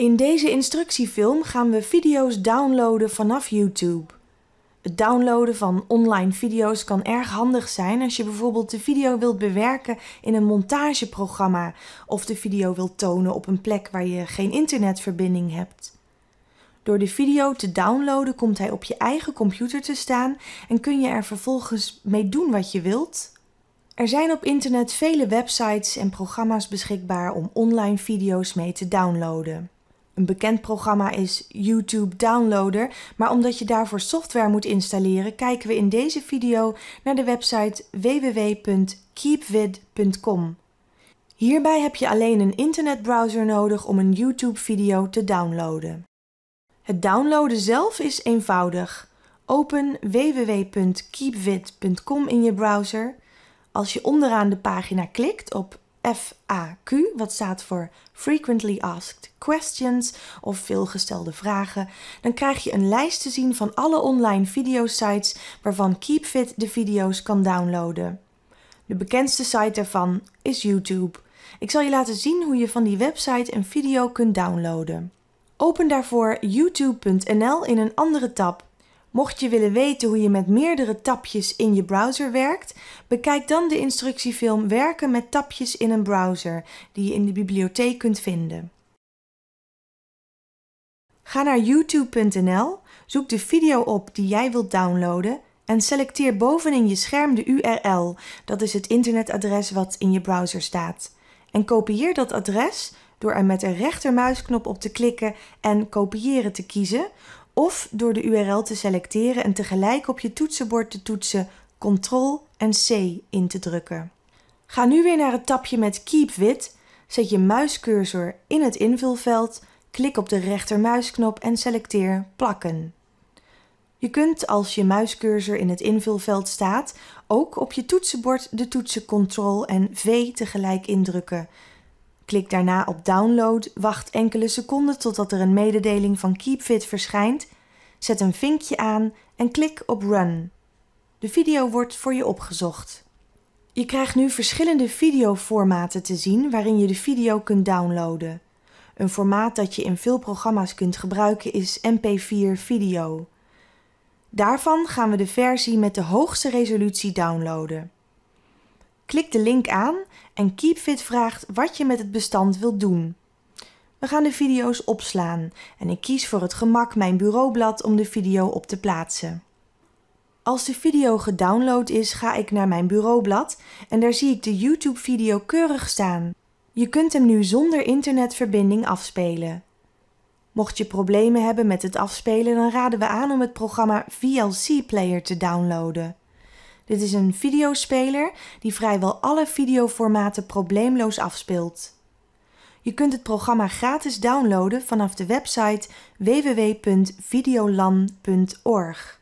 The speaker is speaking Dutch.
In deze instructiefilm gaan we video's downloaden vanaf YouTube. Het downloaden van online video's kan erg handig zijn als je bijvoorbeeld de video wilt bewerken in een montageprogramma of de video wilt tonen op een plek waar je geen internetverbinding hebt. Door de video te downloaden komt hij op je eigen computer te staan en kun je er vervolgens mee doen wat je wilt. Er zijn op internet vele websites en programma's beschikbaar om online video's mee te downloaden. Een bekend programma is YouTube Downloader, maar omdat je daarvoor software moet installeren, kijken we in deze video naar de website www.keepvid.com. Hierbij heb je alleen een internetbrowser nodig om een YouTube-video te downloaden. Het downloaden zelf is eenvoudig. Open www.keepvid.com in je browser. Als je onderaan de pagina klikt op FAQ, wat staat voor Frequently Asked Questions of veelgestelde vragen, dan krijg je een lijst te zien van alle online videosites waarvan KeepFit de video's kan downloaden. De bekendste site daarvan is YouTube. Ik zal je laten zien hoe je van die website een video kunt downloaden. Open daarvoor youtube.nl in een andere tab Mocht je willen weten hoe je met meerdere tapjes in je browser werkt, bekijk dan de instructiefilm Werken met tapjes in een browser, die je in de bibliotheek kunt vinden. Ga naar youtube.nl, zoek de video op die jij wilt downloaden en selecteer bovenin je scherm de URL, dat is het internetadres wat in je browser staat. En kopieer dat adres door er met de rechtermuisknop op te klikken en kopiëren te kiezen, of door de URL te selecteren en tegelijk op je toetsenbord de toetsen Ctrl en C in te drukken. Ga nu weer naar het tabje met Keep Wit, zet je muiscursor in het invulveld, klik op de rechtermuisknop en selecteer Plakken. Je kunt als je muiscursor in het invulveld staat ook op je toetsenbord de toetsen Ctrl en V tegelijk indrukken. Klik daarna op download, wacht enkele seconden totdat er een mededeling van KeepFit verschijnt, zet een vinkje aan en klik op run. De video wordt voor je opgezocht. Je krijgt nu verschillende videoformaten te zien waarin je de video kunt downloaden. Een formaat dat je in veel programma's kunt gebruiken is MP4 video. Daarvan gaan we de versie met de hoogste resolutie downloaden. Klik de link aan en KeepFit vraagt wat je met het bestand wilt doen. We gaan de video's opslaan en ik kies voor het gemak mijn bureaublad om de video op te plaatsen. Als de video gedownload is, ga ik naar mijn bureaublad en daar zie ik de YouTube-video keurig staan. Je kunt hem nu zonder internetverbinding afspelen. Mocht je problemen hebben met het afspelen, dan raden we aan om het programma VLC Player te downloaden. Dit is een videospeler die vrijwel alle videoformaten probleemloos afspeelt. Je kunt het programma gratis downloaden vanaf de website www.videolan.org.